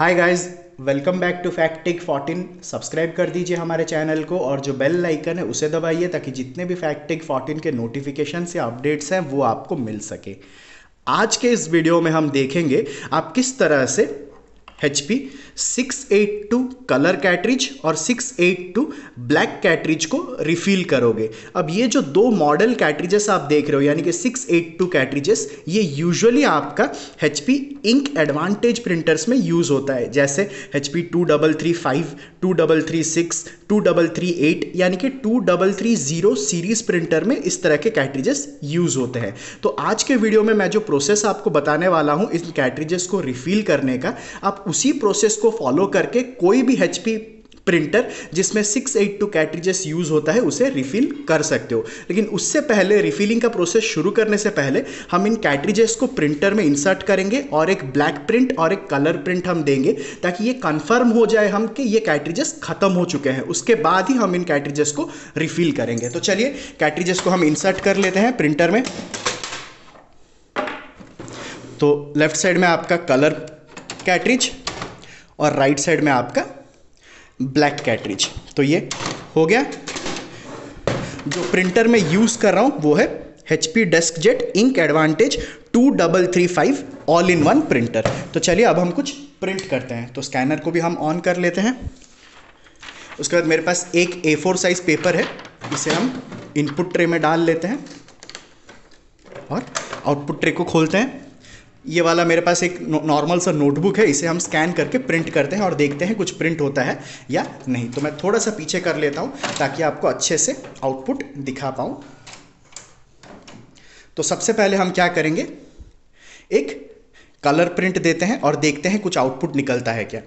hi guys welcome back to फैक्टिक 14 fourteen subscribe कर दीजिए हमारे चैनल को और जो बेल आइकन है उसे दबाइए ताकि जितने भी फैक्टिक 14 फोर्टीन के नोटिफिकेशन या अपडेट्स हैं वो आपको मिल सके आज के इस वीडियो में हम देखेंगे आप किस तरह से H P six eight two colour cartridge और six eight two black cartridge को रिफिल करोगे अब ये जो दो मॉडल कैटरिजेस आप देख रहे हो यानी कि सिक्स एट टू कैटरिजेस ये यूजली आपका H P ink advantage printers में यूज़ होता है जैसे H P two double three five two double three six two double three eight यानी कि two double three zero series printer में इस तरह के कैटरिजेस यूज़ होते हैं तो आज के वीडियो में मैं जो प्रोसेस आपको बताने वाला हूँ इन कैटरिजेस को रिफिल करने का आप उसी प्रोसेस को फॉलो करके कोई भी एच प्रिंटर जिसमें 682 एट टू कैट्रिजेस यूज़ होता है उसे रिफिल कर सकते हो लेकिन उससे पहले रिफिलिंग का प्रोसेस शुरू करने से पहले हम इन कैट्रिजेस को प्रिंटर में इंसर्ट करेंगे और एक ब्लैक प्रिंट और एक कलर प्रिंट हम देंगे ताकि ये कंफर्म हो जाए हम कि ये कैट्रिजेस खत्म हो चुके हैं उसके बाद ही हम इन कैट्रिजेस को रिफिल करेंगे तो चलिए कैट्रिजेस को हम इंसर्ट कर लेते हैं प्रिंटर में तो लेफ्ट साइड में आपका कलर कैट्रिज और राइट साइड में आपका ब्लैक कैटरिज तो ये हो गया जो प्रिंटर में यूज़ कर रहा हूं वो है H P DeskJet ink advantage two double three five all in one printer तो चलिए अब हम कुछ प्रिंट करते हैं तो स्कैनर को भी हम ऑन कर लेते हैं उसके बाद मेरे पास एक ए फोर साइज़ पेपर है इसे हम इनपुट ट्रे में डाल लेते हैं और आउटपुट ट्रे को खोलते हैं ये वाला मेरे पास एक नॉर्मल सा नोटबुक है इसे हम स्कैन करके प्रिंट करते हैं और देखते हैं कुछ प्रिंट होता है या नहीं तो मैं थोड़ा सा पीछे कर लेता हूँ ताकि आपको अच्छे से आउटपुट दिखा पाऊँ तो सबसे पहले हम क्या करेंगे एक कलर प्रिंट देते हैं और देखते हैं कुछ आउटपुट निकलता है क्या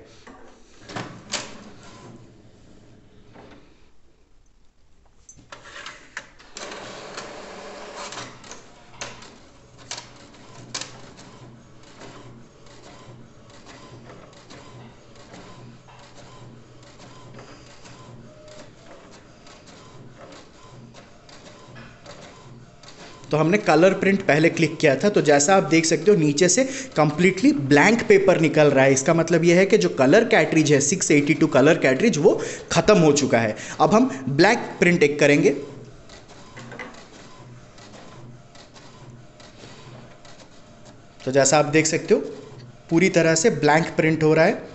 तो हमने कलर प्रिंट पहले क्लिक किया था तो जैसा आप देख सकते हो नीचे से कंप्लीटली ब्लैंक पेपर निकल रहा है इसका मतलब यह है कि जो कलर कैटरीज है 682 कलर कैटरीज वो ख़त्म हो चुका है अब हम ब्लैक प्रिंट एक करेंगे तो जैसा आप देख सकते हो पूरी तरह से ब्लैंक प्रिंट हो रहा है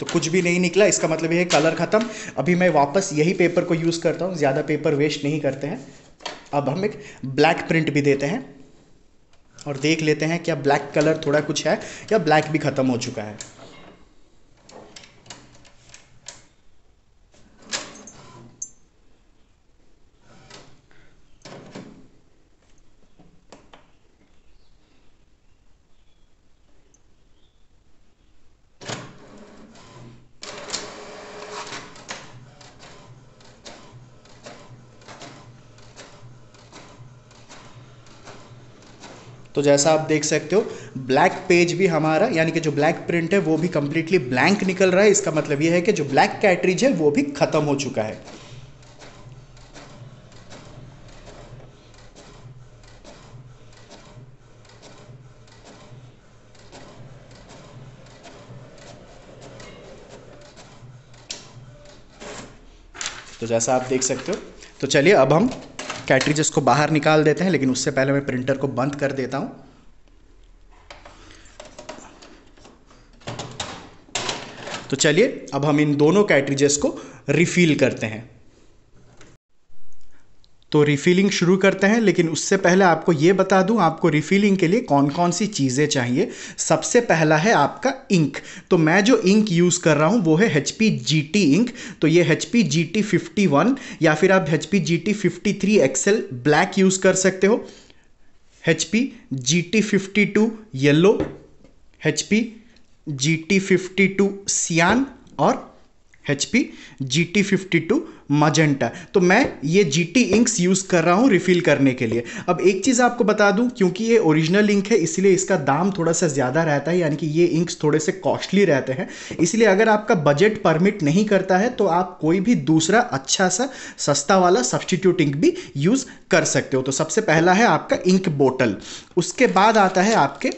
तो कुछ भी नहीं निकला इसका मतलब ये कलर ख़त्म अभी मैं वापस यही पेपर को यूज़ करता हूँ ज़्यादा पेपर वेस्ट नहीं करते हैं अब हम एक ब्लैक प्रिंट भी देते हैं और देख लेते हैं क्या ब्लैक कलर थोड़ा कुछ है या ब्लैक भी ख़त्म हो चुका है तो जैसा आप देख सकते हो ब्लैक पेज भी हमारा यानी कि जो ब्लैक प्रिंट है वो भी कंप्लीटली ब्लैंक निकल रहा है इसका मतलब ये है कि जो ब्लैक कैटरीज है वो भी खत्म हो चुका है तो जैसा आप देख सकते हो तो चलिए अब हम कैटरीजेस को बाहर निकाल देते हैं लेकिन उससे पहले मैं प्रिंटर को बंद कर देता हूं तो चलिए अब हम इन दोनों कैटरीजेस को रिफ़िल करते हैं तो रिफ़िलिंग शुरू करते हैं लेकिन उससे पहले आपको ये बता दूं आपको रिफ़िलिंग के लिए कौन कौन सी चीज़ें चाहिए सबसे पहला है आपका इंक तो मैं जो इंक यूज़ कर रहा हूँ वो है H P G T ink तो ये H P G T fifty one या फिर आप H P G T fifty three XL black use कर सकते हो H P G T fifty two yellow H P G T fifty two cyan और H P G T fifty two magenta तो मैं ये जी टी इंक्स यूज़ कर रहा हूँ रिफ़िल करने के लिए अब एक चीज़ आपको बता दूँ क्योंकि ये ओरिजिनल इंक है इसलिए इसका दाम थोड़ा सा ज़्यादा रहता है यानी कि ये इंक्स थोड़े से कॉस्टली रहते हैं इसलिए अगर आपका बजट परमिट नहीं करता है तो आप कोई भी दूसरा अच्छा सा सस्ता वाला सब्सटीट्यूट इंक भी यूज़ कर सकते हो तो सबसे पहला है आपका इंक बोटल उसके बाद आता है आपके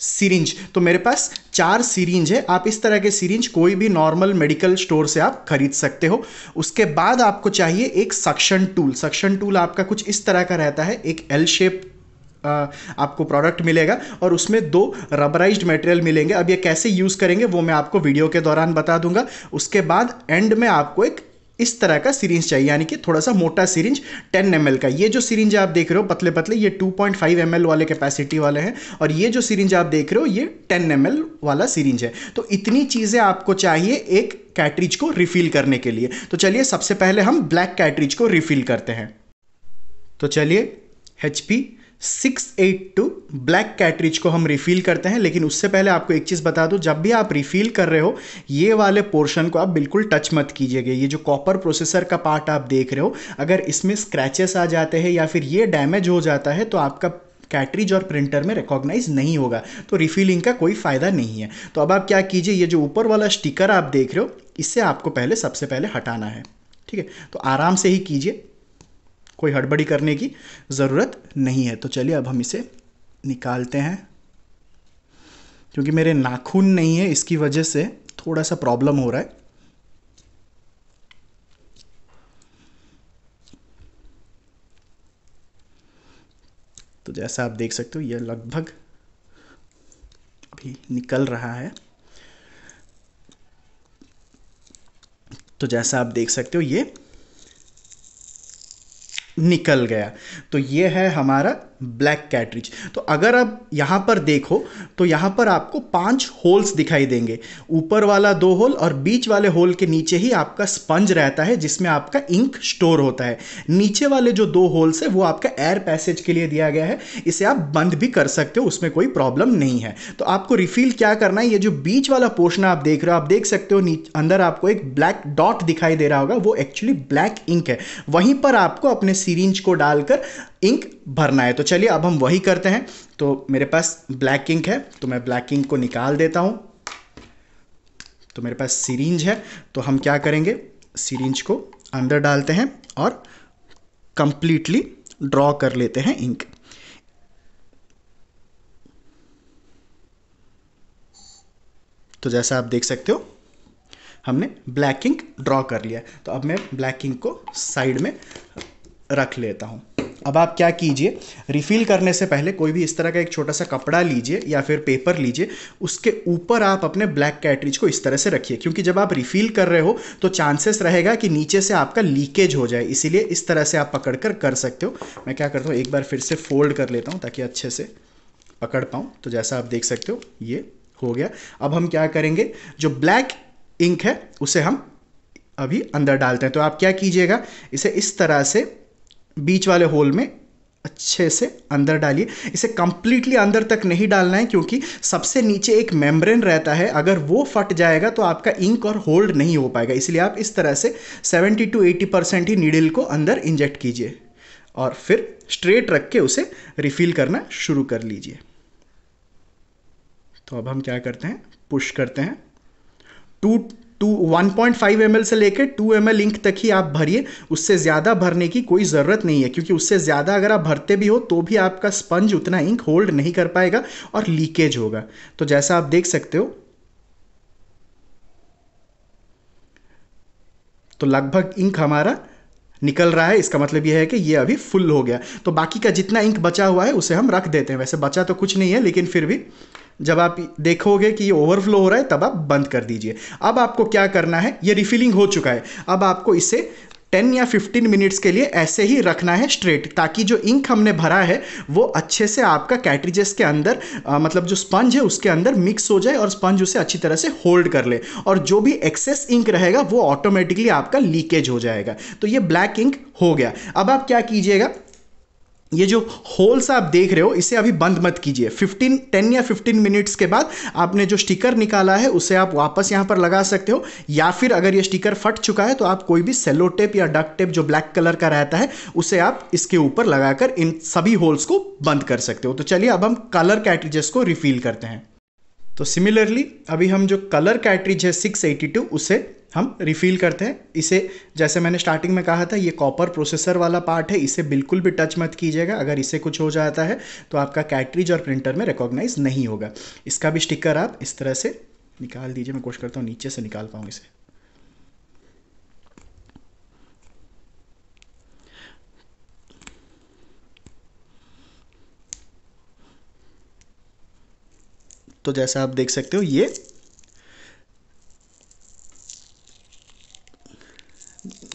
सीरिंज तो मेरे पास चार सीरिंज है आप इस तरह के सीरिंज कोई भी नॉर्मल मेडिकल स्टोर से आप खरीद सकते हो उसके बाद आपको चाहिए एक सक्शन टूल सक्शन टूल आपका कुछ इस तरह का रहता है एक एल शेप आपको प्रोडक्ट मिलेगा और उसमें दो रबराइज्ड मटेरियल मिलेंगे अब ये कैसे यूज़ करेंगे वो मैं आपको वीडियो के दौरान बता दूंगा उसके बाद एंड में आपको एक इस तरह का सीरीज चाहिए यानी कि थोड़ा सा मोटा सीरेंज 10 एम का ये जो सीरीज आप देख रहे हो पतले पतले ये 2.5 पॉइंट वाले कैपेसिटी वाले हैं और ये जो सीरीज आप देख रहे हो ये 10 एम वाला सीरीज है तो इतनी चीज़ें आपको चाहिए एक कैटरिज को रिफिल करने के लिए तो चलिए सबसे पहले हम ब्लैक कैटरिज को रिफिल करते हैं तो चलिए H six eight two black cartridge को हम रिफ़िल करते हैं लेकिन उससे पहले आपको एक चीज़ बता दूं जब भी आप रिफ़िल कर रहे हो ये वाले पोर्शन को आप बिल्कुल टच मत कीजिएगा ये जो कॉपर प्रोसेसर का पार्ट आप देख रहे हो अगर इसमें स्क्रैचेस आ जाते हैं या फिर ये डैमेज हो जाता है तो आपका कैटरीज और प्रिंटर में रिकॉग्नाइज नहीं होगा तो रिफिलिंग का कोई फ़ायदा नहीं है तो अब आप क्या कीजिए ये जो ऊपर वाला स्टिकर आप देख रहे हो इससे आपको पहले सबसे पहले हटाना है ठीक है तो आराम से ही कीजिए कोई हड़बड़ी करने की ज़रूरत नहीं है तो चलिए अब हम इसे निकालते हैं क्योंकि मेरे नाखून नहीं है इसकी वजह से थोड़ा सा प्रॉब्लम हो रहा है तो जैसा आप देख सकते हो यह लगभग अभी निकल रहा है तो जैसा आप देख सकते हो ये निकल गया तो ये है हमारा ब्लैक कैटरिज तो अगर आप यहाँ पर देखो तो यहाँ पर आपको पांच होल्स दिखाई देंगे ऊपर वाला दो होल और बीच वाले होल के नीचे ही आपका स्पंज रहता है जिसमें आपका इंक स्टोर होता है नीचे वाले जो दो होल्स है वो आपका एयर पैसेज के लिए दिया गया है इसे आप बंद भी कर सकते हो उसमें कोई प्रॉब्लम नहीं है तो आपको रिफिल क्या करना है ये जो बीच वाला पोर्शन आप देख रहे हो आप देख सकते हो अंदर आपको एक ब्लैक डॉट दिखाई दे रहा होगा वो एक्चुअली ब्लैक इंक है वहीं पर आपको अपने सीरिंज को डालकर इंक भरना है तो चलिए अब हम वही करते हैं तो मेरे पास ब्लैक इंक है तो मैं ब्लैक इंक को निकाल देता हूँ तो मेरे पास सीरिंज है तो हम क्या करेंगे सीरिंज को अंदर डालते हैं और कंप्लीटली ड्रॉ कर लेते हैं इंक तो जैसा आप देख सकते हो हमने ब्लैक इंक ड्रॉ कर लिया तो अब मैं ब्लैक इंक को साइड में रख लेता हूँ अब आप क्या कीजिए रिफ़िल करने से पहले कोई भी इस तरह का एक छोटा सा कपड़ा लीजिए या फिर पेपर लीजिए उसके ऊपर आप अपने ब्लैक कैटरीज को इस तरह से रखिए क्योंकि जब आप रिफ़िल कर रहे हो तो चांसेस रहेगा कि नीचे से आपका लीकेज हो जाए इसीलिए इस तरह से आप पकड़ कर कर सकते हो मैं क्या करता हूँ एक बार फिर से फोल्ड कर लेता हूँ ताकि अच्छे से पकड़ पाऊँ तो जैसा आप देख सकते हो ये हो गया अब हम क्या करेंगे जो ब्लैक इंक है उसे हम अभी अंदर डालते हैं तो आप क्या कीजिएगा इसे इस तरह से बीच वाले होल में अच्छे से अंदर डालिए इसे कंप्लीटली अंदर तक नहीं डालना है क्योंकि सबसे नीचे एक मेम्ब्रेन रहता है अगर वो फट जाएगा तो आपका इंक और होल्ड नहीं हो पाएगा इसलिए आप इस तरह से 70 टू 80 परसेंट ही नीडल को अंदर इंजेक्ट कीजिए और फिर स्ट्रेट रख के उसे रिफिल करना शुरू कर लीजिए तो अब हम क्या करते हैं पुश करते हैं two to one point five M से लेकर टू एम एल इंक तक ही आप भरिए उससे ज़्यादा भरने की कोई ज़रूरत नहीं है क्योंकि उससे ज़्यादा अगर आप भरते भी हो तो भी आपका स्पंज उतना इंक होल्ड नहीं कर पाएगा और लीकेज होगा तो जैसा आप देख सकते हो तो लगभग इंक हमारा निकल रहा है इसका मतलब यह है कि यह अभी फुल हो गया तो बाकी का जितना इंक बचा हुआ है उसे हम रख देते हैं वैसे बचा तो कुछ नहीं है लेकिन फिर भी जब आप देखोगे कि ये ओवरफ्लो हो रहा है तब आप बंद कर दीजिए अब आपको क्या करना है ये रिफिलिंग हो चुका है अब आपको इसे टेन या फिफ्टीन मिनट्स के लिए ऐसे ही रखना है स्ट्रेट ताकि जो इंक हमने भरा है वो अच्छे से आपका कैटरिजेस के अंदर आ, मतलब जो स्पंज है उसके अंदर मिक्स हो जाए और स्पंज उसे अच्छी तरह से होल्ड कर ले और जो भी एक्सेस इंक रहेगा वो ऑटोमेटिकली आपका लीकेज हो जाएगा तो ये ब्लैक इंक हो गया अब आप क्या कीजिएगा ये जो होल्स आप देख रहे हो इसे अभी बंद मत कीजिए 15 10 या 15 मिनट्स के बाद आपने जो स्टिकर निकाला है उसे आप वापस यहाँ पर लगा सकते हो या फिर अगर ये स्टिकर फट चुका है तो आप कोई भी सेलो टेप या डक टेप जो ब्लैक कलर का रहता है उसे आप इसके ऊपर लगाकर इन सभी होल्स को बंद कर सकते हो तो चलिए अब हम कलर कैटलेजेस को रिफिल करते हैं तो सिमिलरली अभी हम जो कलर कैटरीज है 682 उसे हम रिफ़िल करते हैं इसे जैसे मैंने स्टार्टिंग में कहा था ये कॉपर प्रोसेसर वाला पार्ट है इसे बिल्कुल भी टच मत कीजिएगा अगर इसे कुछ हो जाता है तो आपका कैटरीज और प्रिंटर में रिकॉग्नाइज नहीं होगा इसका भी स्टिकर आप इस तरह से निकाल दीजिए मैं कोशिश करता हूँ नीचे से निकाल पाऊँ इसे तो जैसा आप देख सकते हो ये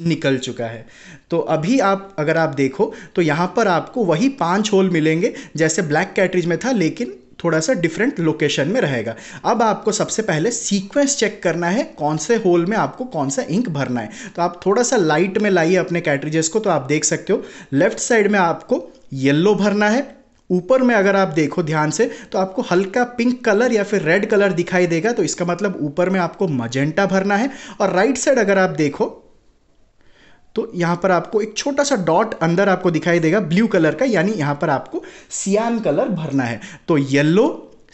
निकल चुका है तो अभी आप अगर आप देखो तो यहां पर आपको वही पांच होल मिलेंगे जैसे ब्लैक कैटरीज में था लेकिन थोड़ा सा डिफरेंट लोकेशन में रहेगा अब आपको सबसे पहले सीक्वेंस चेक करना है कौन से होल में आपको कौन सा इंक भरना है तो आप थोड़ा सा लाइट में लाइए अपने कैटरीजेस को तो आप देख सकते हो लेफ्ट साइड में आपको येल्लो भरना है ऊपर में अगर आप देखो ध्यान से तो आपको हल्का पिंक कलर या फिर रेड कलर दिखाई देगा तो इसका मतलब ऊपर में आपको मजेंटा भरना है और राइट साइड अगर आप देखो तो यहां पर आपको एक छोटा सा डॉट अंदर आपको दिखाई देगा ब्लू कलर का यानी यहां पर आपको सियान कलर भरना है तो येल्लो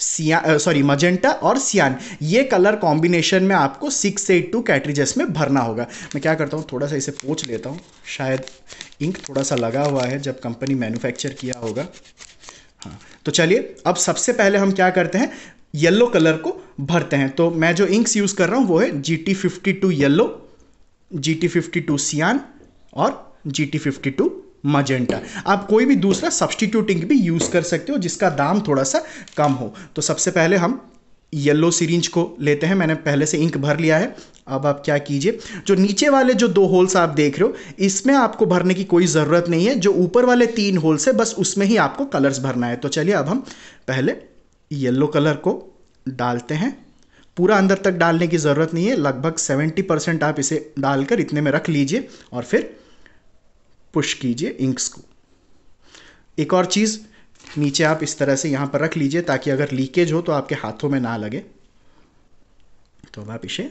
सिया सॉरी मजेंटा और सियान ये कलर कॉम्बिनेशन में आपको सिक्स एट टू कैटरीजेस में भरना होगा मैं क्या करता हूँ थोड़ा सा इसे पोच लेता हूँ शायद इंक थोड़ा सा लगा हुआ है जब कंपनी मैन्युफैक्चर किया होगा हाँ तो चलिए अब सबसे पहले हम क्या करते हैं येलो कलर को भरते हैं तो मैं जो इंक्स यूज़ कर रहा हूँ वो है G T fifty two yellow G T fifty two cyan और G T fifty two magenta आप कोई भी दूसरा सब्सटीट्यूट इंक भी यूज़ कर सकते हो जिसका दाम थोड़ा सा कम हो तो सबसे पहले हम येलो सीरीज को लेते हैं मैंने पहले से इंक भर लिया है अब आप क्या कीजिए जो नीचे वाले जो दो होल्स आप देख रहे हो इसमें आपको भरने की कोई ज़रूरत नहीं है जो ऊपर वाले तीन होल्स है बस उसमें ही आपको कलर्स भरना है तो चलिए अब हम पहले येलो कलर को डालते हैं पूरा अंदर तक डालने की ज़रूरत नहीं है लगभग सेवेंटी परसेंट आप इसे डालकर इतने में रख लीजिए और फिर पुश कीजिए इंक्स को एक और चीज़ नीचे आप इस तरह से यहाँ पर रख लीजिए ताकि अगर लीकेज हो तो आपके हाथों में ना लगे तो अब आप इसे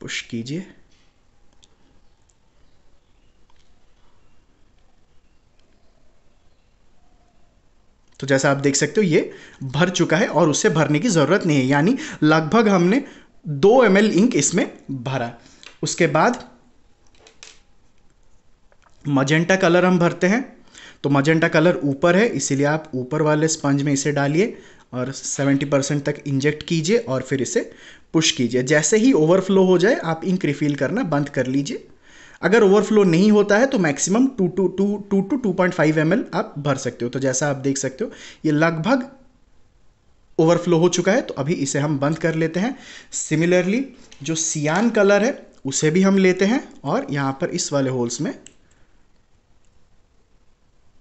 पुश कीजिए तो जैसा आप देख सकते हो ये भर चुका है और उसे भरने की ज़रूरत नहीं है यानी लगभग हमने दो एम इंक इसमें भरा उसके बाद मजेंटा कलर हम भरते हैं तो मजेंटा कलर ऊपर है इसीलिए आप ऊपर वाले स्पंज में इसे डालिए और 70 परसेंट तक इंजेक्ट कीजिए और फिर इसे पुश कीजिए जैसे ही ओवरफ्लो हो जाए आप इंक रिफिल करना बंद कर लीजिए अगर ओवरफ्लो नहीं होता है तो maximum two two two two two two point five M आप भर सकते हो तो जैसा आप देख सकते हो ये लगभग ओवरफ्लो हो चुका है तो अभी इसे हम बंद कर लेते हैं सिमिलरली जो सियान कलर है उसे भी हम लेते हैं और यहाँ पर इस वाले होल्स में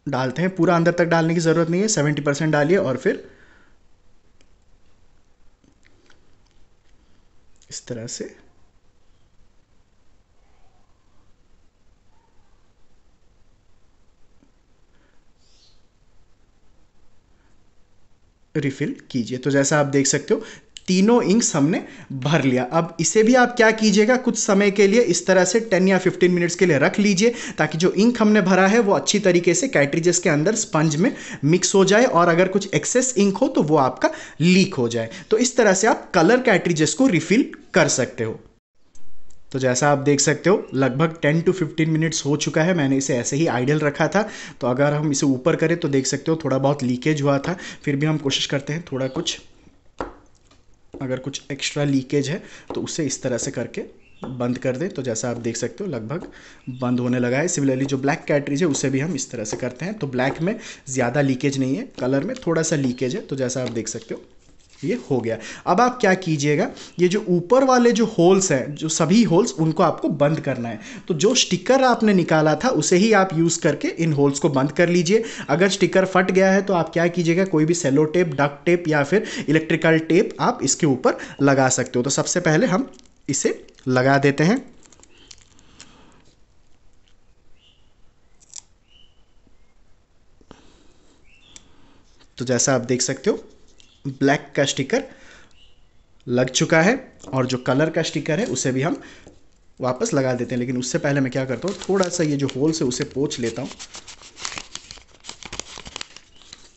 डालते हैं पूरा अंदर तक डालने की ज़रूरत नहीं है सेवेंटी परसेंट डालिए और फिर इस तरह से रिफिल कीजिए तो जैसा आप देख सकते हो तीनों इंक्स हमने भर लिया अब इसे भी आप क्या कीजिएगा कुछ समय के लिए इस तरह से 10 या 15 मिनट्स के लिए रख लीजिए ताकि जो इंक हमने भरा है वो अच्छी तरीके से कैट्रिजेस के अंदर स्पंज में मिक्स हो जाए और अगर कुछ एक्सेस इंक हो तो वो आपका लीक हो जाए तो इस तरह से आप कलर कैट्रिजेस को रिफिल कर सकते हो तो जैसा आप देख सकते हो लगभग 10 टू 15 मिनट्स हो चुका है मैंने इसे ऐसे ही आइडल रखा था तो अगर हम इसे ऊपर करें तो देख सकते हो थोड़ा बहुत लीकेज हुआ था फिर भी हम कोशिश करते हैं थोड़ा कुछ अगर कुछ एक्स्ट्रा लीकेज है तो उसे इस तरह से करके बंद कर दें तो जैसा आप देख सकते हो लगभग बंद होने लगा है सिमिलरली जो ब्लैक कैटरीज है उसे भी हम इस तरह से करते हैं तो ब्लैक में ज़्यादा लीकेज नहीं है कलर में थोड़ा सा लीकेज है तो जैसा आप देख सकते हो ये हो गया अब आप क्या कीजिएगा ये जो ऊपर वाले जो होल्स हैं जो सभी होल्स उनको आपको बंद करना है तो जो स्टिकर आपने निकाला था उसे ही आप यूज़ करके इन होल्स को बंद कर लीजिए अगर स्टिकर फट गया है तो आप क्या कीजिएगा कोई भी सेलो टेप डक टेप या फिर इलेक्ट्रिकल टेप आप इसके ऊपर लगा सकते हो तो सबसे पहले हम इसे लगा देते हैं तो जैसा आप देख सकते हो ब्लैक का स्टिकर लग चुका है और जो कलर का स्टिकर है उसे भी हम वापस लगा देते हैं लेकिन उससे पहले मैं क्या करता हूँ थोड़ा सा ये जो होल से उसे पोछ लेता हूँ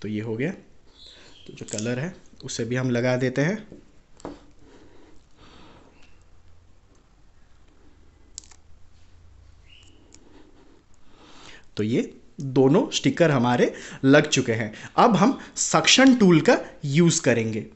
तो ये हो गया तो जो कलर है उसे भी हम लगा देते हैं तो ये दोनों स्टिकर हमारे लग चुके हैं अब हम सक्शन टूल का यूज़ करेंगे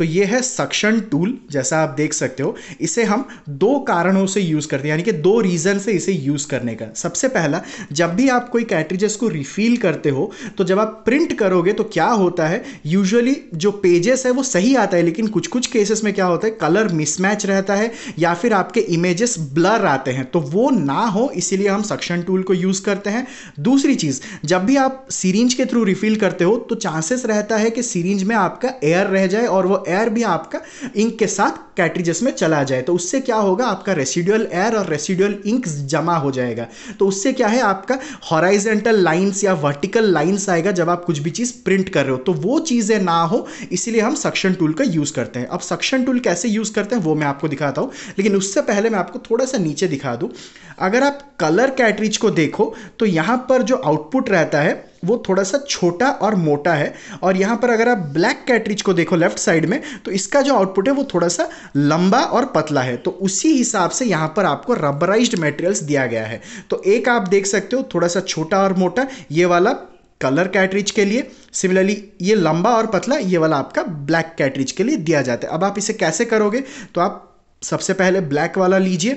तो ये है सक्शन टूल जैसा आप देख सकते हो इसे हम दो कारणों से यूज़ करते हैं यानी कि दो रीज़न से इसे यूज़ करने का सबसे पहला जब भी आप कोई कैट्रिजेस को रिफ़ील करते हो तो जब आप प्रिंट करोगे तो क्या होता है यूजुअली जो पेजेस है वो सही आता है लेकिन कुछ कुछ केसेस में क्या होता है कलर मिसमैच रहता है या फिर आपके इमेजेस ब्लर आते हैं तो वो ना हो इसीलिए हम सक्शन टूल को यूज़ करते हैं दूसरी चीज़ जब भी आप सीरेंज के थ्रू रिफ़ील करते हो तो चांसेस रहता है कि सीरेंज में आपका एयर रह जाए और वो एयर भी आपका इंक के साथ कैट्रिजेस में चला जाए तो उससे क्या होगा आपका रेसिडुअल एयर और रेसिडुअल इंक जमा हो जाएगा तो उससे क्या है आपका हॉराइजेंटल लाइन्स या वर्टिकल लाइन्स आएगा जब आप कुछ भी चीज़ प्रिंट कर रहे हो तो वो चीज़ें ना हो इसीलिए हम सक्शन टूल का यूज़ करते हैं अब सक्शन टूल कैसे यूज़ करते हैं वो मैं आपको दिखाता हूँ लेकिन उससे पहले मैं आपको थोड़ा सा नीचे दिखा दूँ अगर आप कलर कैटरीज को देखो तो यहाँ पर जो आउटपुट रहता है वो थोड़ा सा छोटा और मोटा है और यहाँ पर अगर आप ब्लैक कैटरिज को देखो लेफ्ट साइड में तो इसका जो आउटपुट है वो थोड़ा सा लंबा और पतला है तो उसी हिसाब से यहाँ पर आपको रबराइज मटेरियल्स दिया गया है तो एक आप देख सकते हो थोड़ा सा छोटा और मोटा ये वाला कलर कैटरिज के लिए सिमिलरली ये लंबा और पतला ये वाला आपका ब्लैक कैटरिज के लिए दिया जाता है अब आप इसे कैसे करोगे तो आप सबसे पहले ब्लैक वाला लीजिए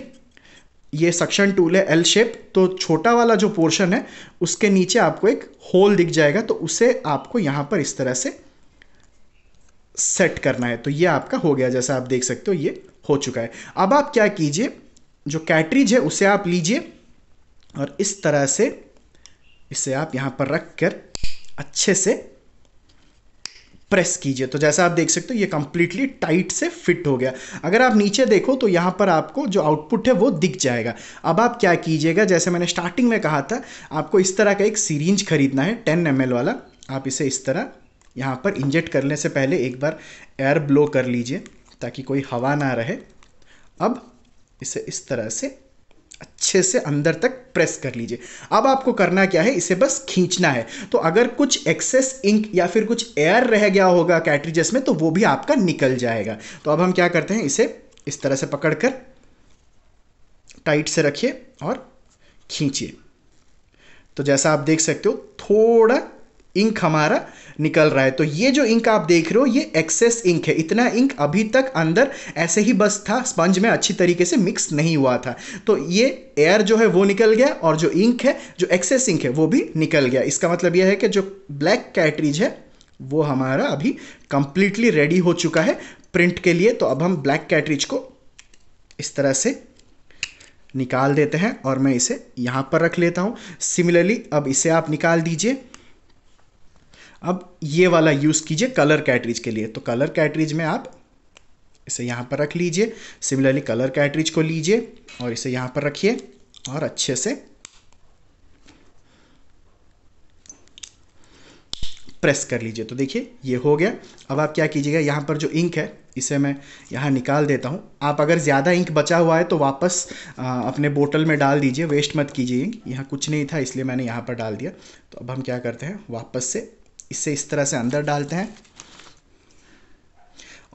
ये सक्शन टूल है एल शेप तो छोटा वाला जो पोर्शन है उसके नीचे आपको एक होल दिख जाएगा तो उसे आपको यहां पर इस तरह से सेट करना है तो ये आपका हो गया जैसा आप देख सकते हो ये हो चुका है अब आप क्या कीजिए जो कैटरीज है उसे आप लीजिए और इस तरह से इसे आप यहां पर रख कर अच्छे से प्रेस कीजिए तो जैसा आप देख सकते हो ये कंप्लीटली टाइट से फिट हो गया अगर आप नीचे देखो तो यहाँ पर आपको जो आउटपुट है वो दिख जाएगा अब आप क्या कीजिएगा जैसे मैंने स्टार्टिंग में कहा था आपको इस तरह का एक सीरीज खरीदना है टेन एम वाला आप इसे इस तरह यहाँ पर इंजेक्ट करने से पहले एक बार एयर ब्लो कर लीजिए ताकि कोई हवा ना रहे अब इसे इस तरह से अच्छे से अंदर तक प्रेस कर लीजिए अब आपको करना क्या है इसे बस खींचना है तो अगर कुछ एक्सेस इंक या फिर कुछ एयर रह गया होगा कैट्रिजेस में तो वो भी आपका निकल जाएगा तो अब हम क्या करते हैं इसे इस तरह से पकड़कर टाइट से रखिए और खींचिए तो जैसा आप देख सकते हो थोड़ा इंक हमारा निकल रहा है तो ये जो इंक आप देख रहे हो ये एक्सेस इंक है इतना इंक अभी तक अंदर ऐसे ही बस था स्पंज में अच्छी तरीके से मिक्स नहीं हुआ था तो ये एयर जो है वो निकल गया और जो इंक है जो एक्सेस इंक है वो भी निकल गया इसका मतलब यह है कि जो ब्लैक कैटरीज है वो हमारा अभी कंप्लीटली रेडी हो चुका है प्रिंट के लिए तो अब हम ब्लैक कैटरीज को इस तरह से निकाल देते हैं और मैं इसे यहाँ पर रख लेता हूँ सिमिलरली अब इसे आप निकाल दीजिए अब ये वाला यूज़ कीजिए कलर कैटरीज के लिए तो कलर कैटरीज में आप इसे यहाँ पर रख लीजिए सिमिलरली कलर कैटरीज को लीजिए और इसे यहाँ पर रखिए और अच्छे से प्रेस कर लीजिए तो देखिए ये हो गया अब आप क्या कीजिएगा यहाँ पर जो इंक है इसे मैं यहाँ निकाल देता हूँ आप अगर ज़्यादा इंक बचा हुआ है तो वापस आ, अपने बोतल में डाल दीजिए वेस्ट मत कीजिए इंक यहाँ कुछ नहीं था इसलिए मैंने यहाँ पर डाल दिया तो अब हम क्या करते हैं वापस से इसे इस तरह से अंदर डालते हैं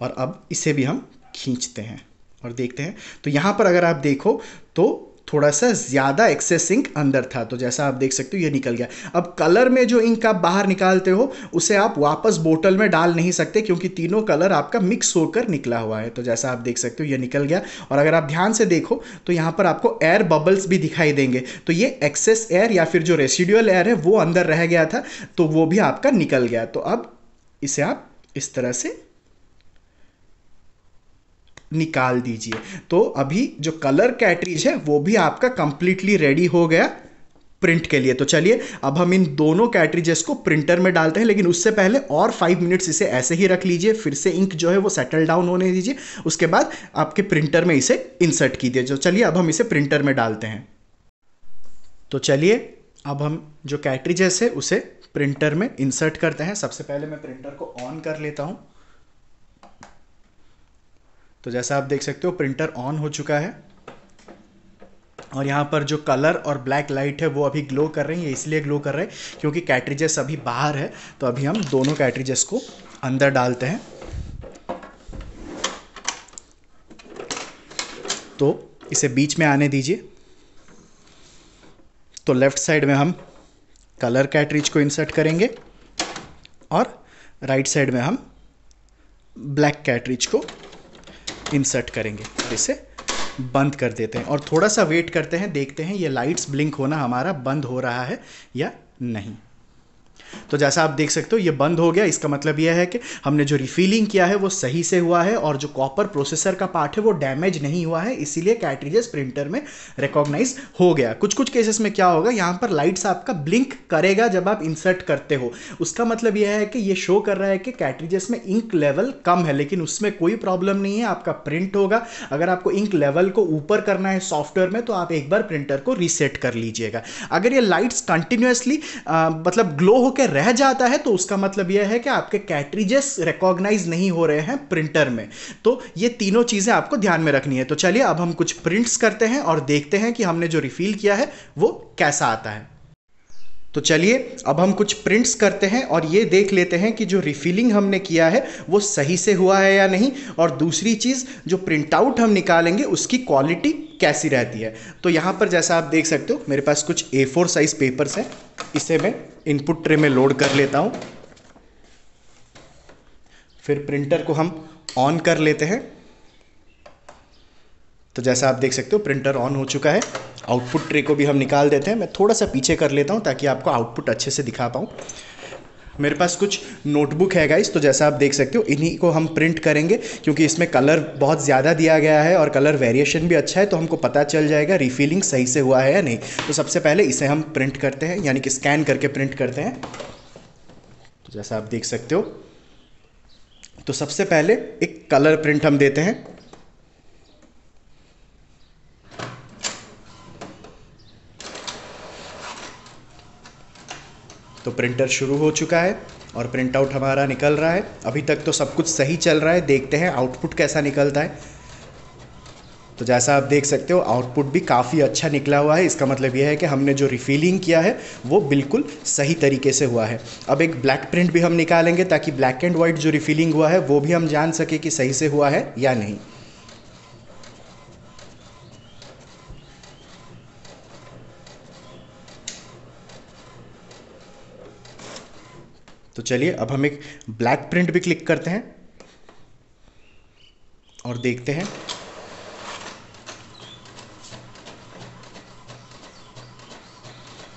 और अब इसे भी हम खींचते हैं और देखते हैं तो यहां पर अगर आप देखो तो थोड़ा सा ज़्यादा एक्सेस इंक अंदर था तो जैसा आप देख सकते हो ये निकल गया अब कलर में जो इंक आप बाहर निकालते हो उसे आप वापस बोतल में डाल नहीं सकते क्योंकि तीनों कलर आपका मिक्स होकर निकला हुआ है तो जैसा आप देख सकते हो ये निकल गया और अगर आप ध्यान से देखो तो यहाँ पर आपको एयर बबल्स भी दिखाई देंगे तो ये एक्सेस एयर या फिर जो रेसिडुअल एयर है वो अंदर रह गया था तो वो भी आपका निकल गया तो अब इसे आप इस तरह से निकाल दीजिए तो अभी जो कलर कैटरीज है वो भी आपका कंप्लीटली रेडी हो गया प्रिंट के लिए तो चलिए अब हम इन दोनों कैटरीजेस को प्रिंटर में डालते हैं लेकिन उससे पहले और फाइव मिनट्स इसे ऐसे ही रख लीजिए फिर से इंक जो है वो सेटल डाउन होने दीजिए उसके बाद आपके प्रिंटर में इसे इंसर्ट कीजिए तो चलिए अब हम इसे प्रिंटर में डालते हैं तो चलिए अब हम जो कैटरीजेस है उसे प्रिंटर में इंसर्ट करते हैं सबसे पहले मैं प्रिंटर को ऑन कर लेता हूँ तो जैसा आप देख सकते हो प्रिंटर ऑन हो चुका है और यहाँ पर जो कलर और ब्लैक लाइट है वो अभी ग्लो कर रही है इसलिए ग्लो कर रहे हैं क्योंकि कैट्रिजेस अभी बाहर है तो अभी हम दोनों कैट्रिजेस को अंदर डालते हैं तो इसे बीच में आने दीजिए तो लेफ्ट साइड में हम कलर कैटरीज को इंसर्ट करेंगे और राइट साइड में हम ब्लैक कैटरीज को इंसर्ट करेंगे और इसे बंद कर देते हैं और थोड़ा सा वेट करते हैं देखते हैं ये लाइट्स ब्लिंक होना हमारा बंद हो रहा है या नहीं तो जैसा आप देख सकते हो ये बंद हो गया इसका मतलब यह है कि हमने जो रिफिलिंग किया है वो सही से हुआ है और जो कॉपर प्रोसेसर का पार्ट है वो डैमेज नहीं हुआ है इसीलिए कैटरीजेस प्रिंटर में रिकॉग्नाइज हो गया कुछ कुछ केसेस में क्या होगा यहाँ पर लाइट्स आपका ब्लिंक करेगा जब आप इंसर्ट करते हो उसका मतलब यह है कि ये शो कर रहा है कि कैटरीजेस में इंक लेवल कम है लेकिन उसमें कोई प्रॉब्लम नहीं है आपका प्रिंट होगा अगर आपको इंक लेवल को ऊपर करना है सॉफ्टवेयर में तो आप एक बार प्रिंटर को रीसेट कर लीजिएगा अगर ये लाइट्स कंटिन्यूसली मतलब ग्लो होकर रह जाता है तो उसका मतलब यह है कि आपके कैटरीजेस रिकॉग्नाइज नहीं हो रहे हैं प्रिंटर में तो ये तीनों चीज़ें आपको ध्यान में रखनी है तो चलिए अब हम कुछ प्रिंट्स करते हैं और देखते हैं कि हमने जो रिफिल किया है वो कैसा आता है तो चलिए अब हम कुछ प्रिंट्स करते हैं और ये देख लेते हैं कि जो रिफिलिंग हमने किया है वो सही से हुआ है या नहीं और दूसरी चीज़ जो प्रिंट आउट हम निकालेंगे उसकी क्वालिटी कैसी रहती है तो यहाँ पर जैसा आप देख सकते हो मेरे पास कुछ ए फोर साइज़ पेपर्स हैं इसे मैं इनपुट ट्रे में लोड कर लेता हूँ फिर प्रिंटर को हम ऑन कर लेते हैं तो जैसा आप देख सकते हो प्रिंटर ऑन हो चुका है आउटपुट ट्रे को भी हम निकाल देते हैं मैं थोड़ा सा पीछे कर लेता हूँ ताकि आपको आउटपुट अच्छे से दिखा पाऊँ मेरे पास कुछ नोटबुक है गाइस तो जैसा आप देख सकते हो इन्हीं को हम प्रिंट करेंगे क्योंकि इसमें कलर बहुत ज़्यादा दिया गया है और कलर वेरिएशन भी अच्छा है तो हमको पता चल जाएगा रिफिलिंग सही से हुआ है या नहीं तो सबसे पहले इसे हम प्रिंट करते हैं यानी कि स्कैन करके प्रिंट करते हैं तो जैसा आप देख सकते हो तो सबसे पहले एक कलर प्रिंट हम देते हैं तो प्रिंटर शुरू हो चुका है और प्रिंट आउट हमारा निकल रहा है अभी तक तो सब कुछ सही चल रहा है देखते हैं आउटपुट कैसा निकलता है तो जैसा आप देख सकते हो आउटपुट भी काफ़ी अच्छा निकला हुआ है इसका मतलब यह है कि हमने जो रिफिलिंग किया है वो बिल्कुल सही तरीके से हुआ है अब एक ब्लैक प्रिंट भी हम निकालेंगे ताकि ब्लैक एंड वाइट जो रिफिलिंग हुआ है वो भी हम जान सके कि सही से हुआ है या नहीं तो चलिए अब हम एक ब्लैक प्रिंट भी क्लिक करते हैं और देखते हैं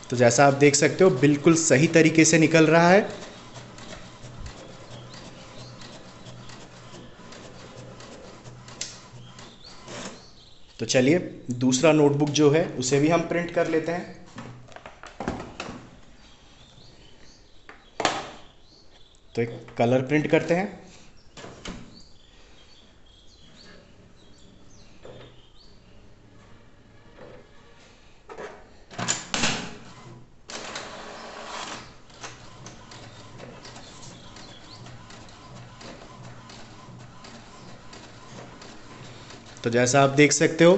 तो जैसा आप देख सकते हो बिल्कुल सही तरीके से निकल रहा है तो चलिए दूसरा नोटबुक जो है उसे भी हम प्रिंट कर लेते हैं तो एक कलर प्रिंट करते हैं तो जैसा आप देख सकते हो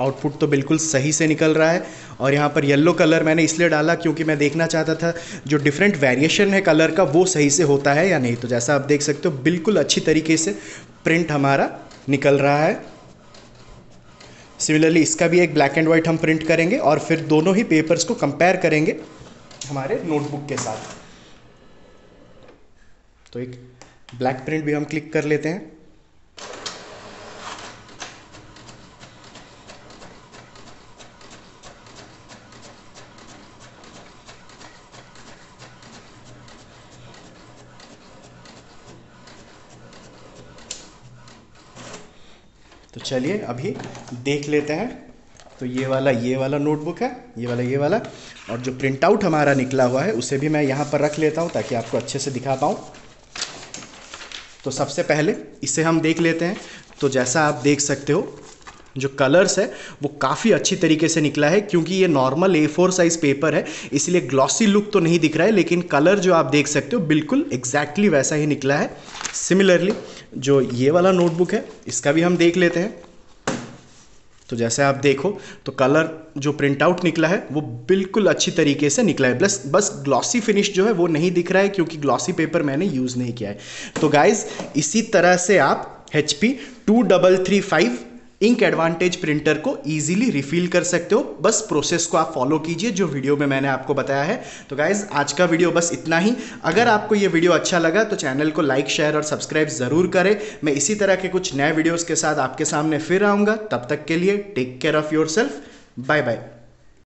आउटपुट तो बिल्कुल सही से निकल रहा है और यहाँ पर येलो कलर मैंने इसलिए डाला क्योंकि मैं देखना चाहता था जो डिफरेंट वेरिएशन है कलर का वो सही से होता है या नहीं तो जैसा आप देख सकते हो बिल्कुल अच्छी तरीके से प्रिंट हमारा निकल रहा है सिमिलरली इसका भी एक ब्लैक एंड वाइट हम प्रिंट करेंगे और फिर दोनों ही पेपर्स को कंपेयर करेंगे हमारे नोटबुक के साथ तो एक ब्लैक प्रिंट भी हम क्लिक कर लेते हैं चलिए अभी देख लेते हैं तो ये वाला ये वाला नोटबुक है ये वाला ये वाला और जो प्रिंट आउट हमारा निकला हुआ है उसे भी मैं यहाँ पर रख लेता हूँ ताकि आपको अच्छे से दिखा पाऊँ तो सबसे पहले इसे हम देख लेते हैं तो जैसा आप देख सकते हो जो कलर्स है वो काफ़ी अच्छी तरीके से निकला है क्योंकि ये normal A four size paper है इसलिए ग्लॉसी लुक तो नहीं दिख रहा है लेकिन कलर जो आप देख सकते हो बिल्कुल एग्जैक्टली exactly वैसा ही निकला है सिमिलरली जो ये वाला नोटबुक है इसका भी हम देख लेते हैं तो जैसे आप देखो तो कलर जो प्रिंट आउट निकला है वो बिल्कुल अच्छी तरीके से निकला है बस बस ग्लॉसी फिनिश जो है वो नहीं दिख रहा है क्योंकि ग्लॉसी पेपर मैंने यूज़ नहीं किया है तो गाइज इसी तरह से आप H P two double three five ink advantage printer को ईजिली रिफिल कर सकते हो बस प्रोसेस को आप फॉलो कीजिए जो वीडियो में मैंने आपको बताया है तो गाइज आज का वीडियो बस इतना ही अगर आपको ये वीडियो अच्छा लगा तो चैनल को लाइक शेयर और सब्सक्राइब ज़रूर करें मैं इसी तरह के कुछ नए वीडियोज़ के साथ आपके सामने फिर आऊँगा तब तक के लिए take care of yourself bye bye